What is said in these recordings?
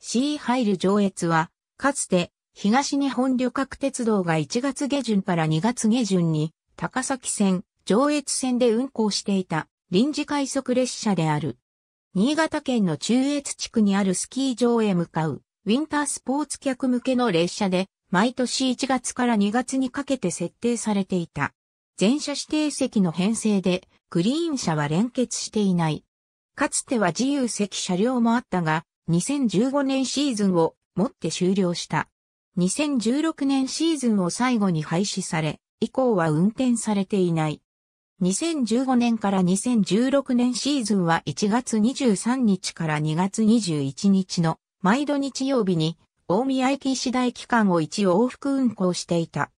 C 入る上越は、かつて、東日本旅客鉄道が1月下旬から2月下旬に、高崎線、上越線で運行していた、臨時快速列車である。新潟県の中越地区にあるスキー場へ向かう、ウィンタースポーツ客向けの列車で、毎年1月から2月にかけて設定されていた。全車指定席の編成で、グリーン車は連結していない。かつては自由席車両もあったが、2015年シーズンをもって終了した。2016年シーズンを最後に廃止され、以降は運転されていない。2015年から2016年シーズンは1月23日から2月21日の毎度日曜日に大宮駅次第期間を一往復運行していた。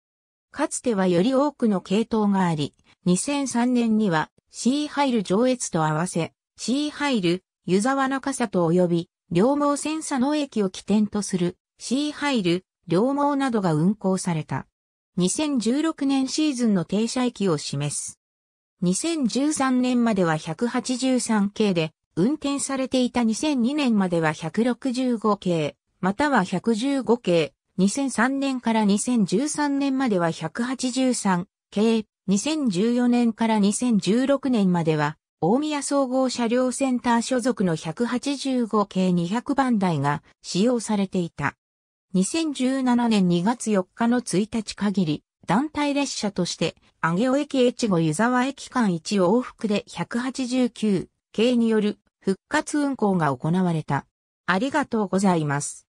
かつてはより多くの系統があり、2003年には C ハイル上越と合わせ、C ハイル、湯沢中里及び両毛線佐野駅を起点とするシーハイル、両毛などが運行された。2016年シーズンの停車駅を示す。2013年までは183系で、運転されていた2002年までは165系、または115系、2003年から2013年までは183系、2014年から2016年までは大宮総合車両センター所属の185系200番台が使用されていた。2017年2月4日の1日限り、団体列車として、上尾駅越後湯沢駅間1往復で189系による復活運行が行われた。ありがとうございます。